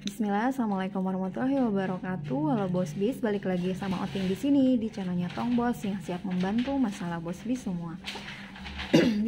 Bismillah, Assalamualaikum warahmatullahi wabarakatuh. Halo Bos Bis, balik lagi sama Oting di sini di channelnya Tong Bos yang siap membantu masalah Bos Bis semua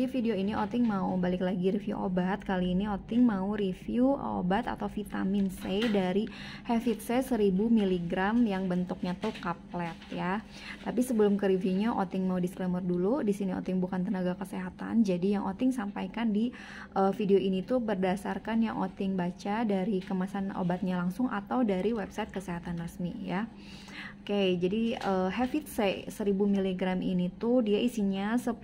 di video ini Oting mau balik lagi review obat Kali ini Oting mau review obat atau vitamin C dari Hevit C 1000 mg yang bentuknya tuh kaplet ya Tapi sebelum ke reviewnya Oting mau disclaimer dulu di sini Oting bukan tenaga kesehatan Jadi yang Oting sampaikan di uh, video ini tuh berdasarkan yang Oting baca dari kemasan obatnya langsung Atau dari website kesehatan resmi ya Oke, jadi uh, Hevit C 1000 mg ini tuh dia isinya 10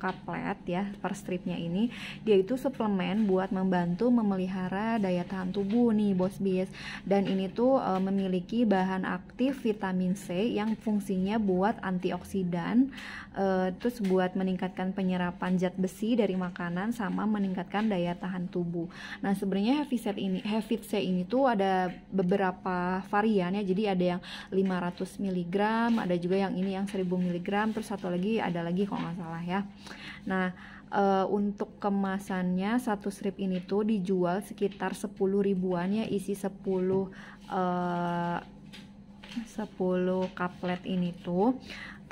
kaplet ya per stripnya ini dia itu suplemen buat membantu memelihara daya tahan tubuh nih bos bias dan ini tuh e, memiliki bahan aktif vitamin C yang fungsinya buat antioksidan e, terus buat meningkatkan penyerapan zat besi dari makanan sama meningkatkan daya tahan tubuh nah sebenarnya heavy set ini heavy C ini tuh ada beberapa varian ya jadi ada yang 500 mg ada juga yang ini yang 1000 mg terus satu lagi ada lagi kalau nggak salah ya nah uh, untuk kemasannya satu strip ini tuh dijual sekitar 10 ribuan ya isi 10 uh, 10 kaplet ini tuh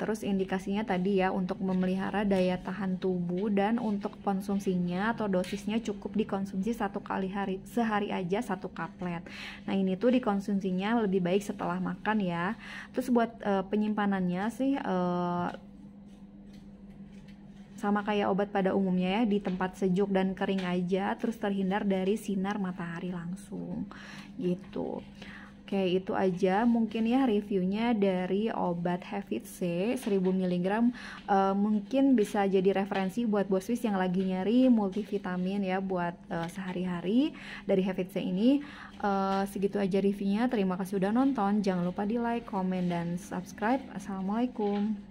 terus indikasinya tadi ya untuk memelihara daya tahan tubuh dan untuk konsumsinya atau dosisnya cukup dikonsumsi satu kali hari sehari aja satu kaplet nah ini tuh dikonsumsinya lebih baik setelah makan ya terus buat e, penyimpanannya sih e, sama kayak obat pada umumnya ya di tempat sejuk dan kering aja terus terhindar dari sinar matahari langsung gitu Oke itu aja mungkin ya reviewnya dari obat Hevit C 1000 mg uh, mungkin bisa jadi referensi buat bos boswis yang lagi nyari multivitamin ya buat uh, sehari-hari dari Hevit C ini uh, segitu aja reviewnya terima kasih sudah nonton jangan lupa di like, komen, dan subscribe Assalamualaikum